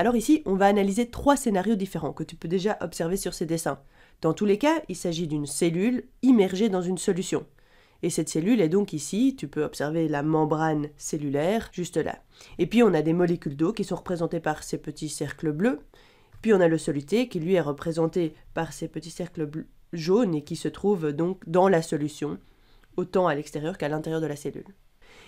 Alors ici, on va analyser trois scénarios différents que tu peux déjà observer sur ces dessins. Dans tous les cas, il s'agit d'une cellule immergée dans une solution. Et cette cellule est donc ici, tu peux observer la membrane cellulaire juste là. Et puis on a des molécules d'eau qui sont représentées par ces petits cercles bleus. Puis on a le soluté qui lui est représenté par ces petits cercles jaunes et qui se trouve donc dans la solution, autant à l'extérieur qu'à l'intérieur de la cellule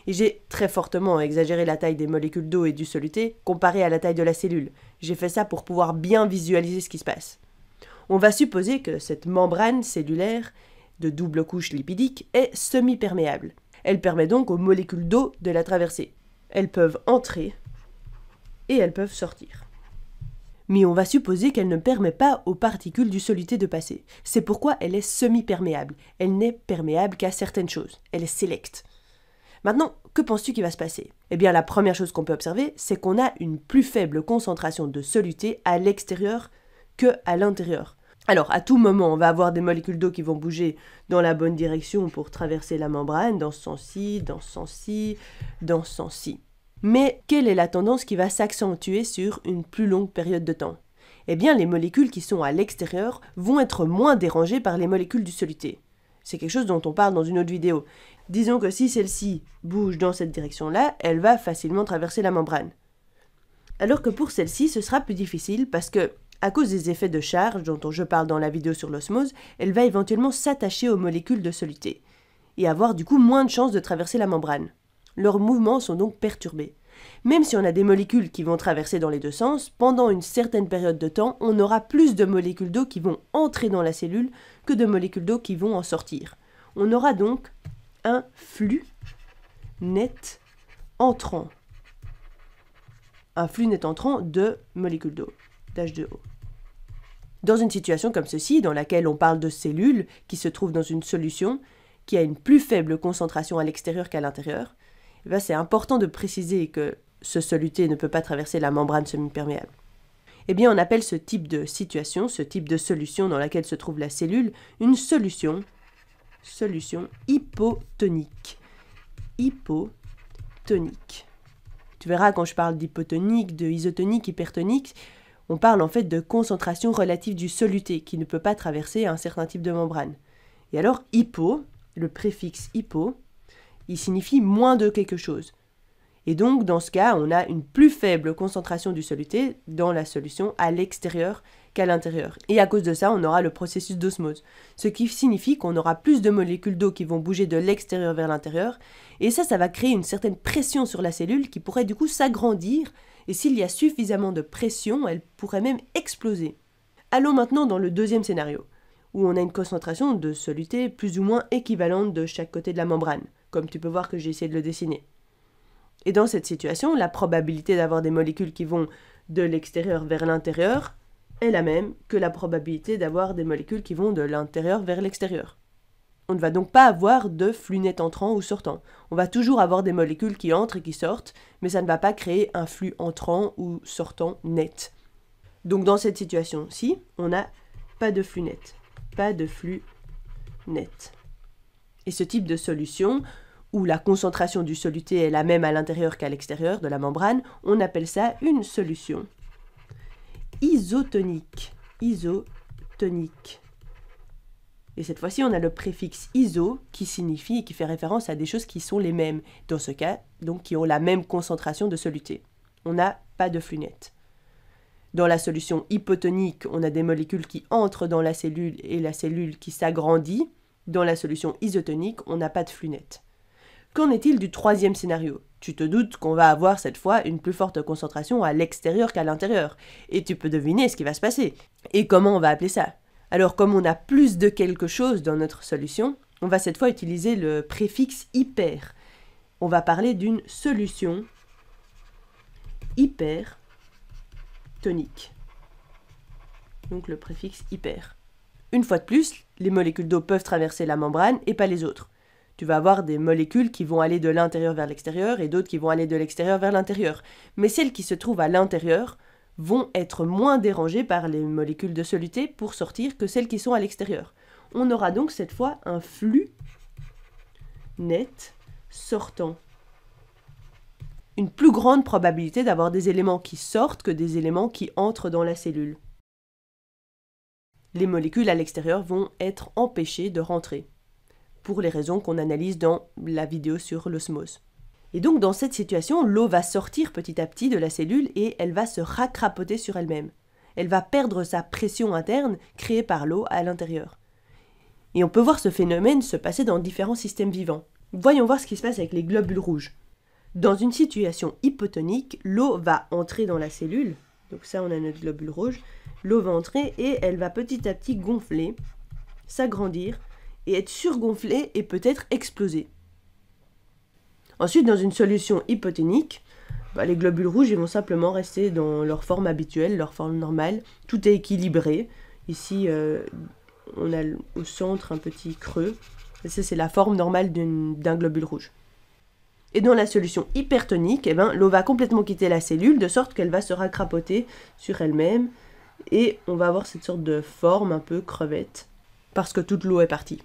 et j'ai très fortement exagéré la taille des molécules d'eau et du soluté comparée à la taille de la cellule. J'ai fait ça pour pouvoir bien visualiser ce qui se passe. On va supposer que cette membrane cellulaire de double couche lipidique est semi-perméable. Elle permet donc aux molécules d'eau de la traverser. Elles peuvent entrer et elles peuvent sortir. Mais on va supposer qu'elle ne permet pas aux particules du soluté de passer. C'est pourquoi elle est semi-perméable. Elle n'est perméable qu'à certaines choses. Elle est sélecte. Maintenant, que penses-tu qui va se passer Eh bien, la première chose qu'on peut observer, c'est qu'on a une plus faible concentration de soluté à l'extérieur que à l'intérieur. Alors, à tout moment, on va avoir des molécules d'eau qui vont bouger dans la bonne direction pour traverser la membrane, dans ce sens-ci, dans ce sens-ci, dans ce sens-ci. Mais quelle est la tendance qui va s'accentuer sur une plus longue période de temps Eh bien, les molécules qui sont à l'extérieur vont être moins dérangées par les molécules du soluté. C'est quelque chose dont on parle dans une autre vidéo. Disons que si celle-ci bouge dans cette direction-là, elle va facilement traverser la membrane. Alors que pour celle-ci, ce sera plus difficile parce que, à cause des effets de charge dont je parle dans la vidéo sur l'osmose, elle va éventuellement s'attacher aux molécules de soluté et avoir du coup moins de chances de traverser la membrane. Leurs mouvements sont donc perturbés. Même si on a des molécules qui vont traverser dans les deux sens, pendant une certaine période de temps, on aura plus de molécules d'eau qui vont entrer dans la cellule que de molécules d'eau qui vont en sortir. On aura donc un flux net entrant. Un flux net entrant de molécules d'eau, d'H2O. Dans une situation comme ceci, dans laquelle on parle de cellules qui se trouvent dans une solution qui a une plus faible concentration à l'extérieur qu'à l'intérieur, eh ben, c'est important de préciser que ce soluté ne peut pas traverser la membrane semi-perméable. Eh bien, on appelle ce type de situation, ce type de solution dans laquelle se trouve la cellule, une solution, solution hypotonique. Hypotonique. Tu verras quand je parle d'hypotonique, de isotonique, hypertonique, on parle en fait de concentration relative du soluté qui ne peut pas traverser un certain type de membrane. Et alors, hypo, le préfixe hypo, il signifie moins de quelque chose. Et donc, dans ce cas, on a une plus faible concentration du soluté dans la solution à l'extérieur qu'à l'intérieur. Et à cause de ça, on aura le processus d'osmose, ce qui signifie qu'on aura plus de molécules d'eau qui vont bouger de l'extérieur vers l'intérieur, et ça, ça va créer une certaine pression sur la cellule qui pourrait du coup s'agrandir, et s'il y a suffisamment de pression, elle pourrait même exploser. Allons maintenant dans le deuxième scénario, où on a une concentration de soluté plus ou moins équivalente de chaque côté de la membrane comme tu peux voir que j'ai essayé de le dessiner. Et dans cette situation, la probabilité d'avoir des molécules qui vont de l'extérieur vers l'intérieur est la même que la probabilité d'avoir des molécules qui vont de l'intérieur vers l'extérieur. On ne va donc pas avoir de flux net entrant ou sortant. On va toujours avoir des molécules qui entrent et qui sortent, mais ça ne va pas créer un flux entrant ou sortant net. Donc dans cette situation-ci, on n'a pas de flux net. Pas de flux net. Et ce type de solution, où la concentration du soluté est la même à l'intérieur qu'à l'extérieur de la membrane, on appelle ça une solution. Isotonique. Isotonique. Et cette fois-ci, on a le préfixe iso qui signifie et qui fait référence à des choses qui sont les mêmes, dans ce cas, donc qui ont la même concentration de soluté. On n'a pas de flunette. Dans la solution hypotonique, on a des molécules qui entrent dans la cellule et la cellule qui s'agrandit. Dans la solution isotonique, on n'a pas de flunette. Qu'en est-il du troisième scénario Tu te doutes qu'on va avoir cette fois une plus forte concentration à l'extérieur qu'à l'intérieur, et tu peux deviner ce qui va se passer, et comment on va appeler ça. Alors comme on a plus de quelque chose dans notre solution, on va cette fois utiliser le préfixe hyper. On va parler d'une solution hyper tonique. Donc le préfixe hyper. Une fois de plus, les molécules d'eau peuvent traverser la membrane et pas les autres tu vas avoir des molécules qui vont aller de l'intérieur vers l'extérieur et d'autres qui vont aller de l'extérieur vers l'intérieur. Mais celles qui se trouvent à l'intérieur vont être moins dérangées par les molécules de soluté pour sortir que celles qui sont à l'extérieur. On aura donc cette fois un flux net sortant. Une plus grande probabilité d'avoir des éléments qui sortent que des éléments qui entrent dans la cellule. Les molécules à l'extérieur vont être empêchées de rentrer pour les raisons qu'on analyse dans la vidéo sur l'osmose. Et donc dans cette situation, l'eau va sortir petit à petit de la cellule et elle va se racrapoter sur elle-même. Elle va perdre sa pression interne créée par l'eau à l'intérieur. Et on peut voir ce phénomène se passer dans différents systèmes vivants. Voyons voir ce qui se passe avec les globules rouges. Dans une situation hypotonique, l'eau va entrer dans la cellule, donc ça on a notre globule rouge, l'eau va entrer et elle va petit à petit gonfler, s'agrandir, et être surgonflé et peut-être explosé. Ensuite, dans une solution hypotonique, bah, les globules rouges vont simplement rester dans leur forme habituelle, leur forme normale. Tout est équilibré. Ici, euh, on a au centre un petit creux. c'est la forme normale d'un globule rouge. Et dans la solution hypertonique, eh ben, l'eau va complètement quitter la cellule de sorte qu'elle va se racrapoter sur elle-même et on va avoir cette sorte de forme un peu crevette parce que toute l'eau est partie.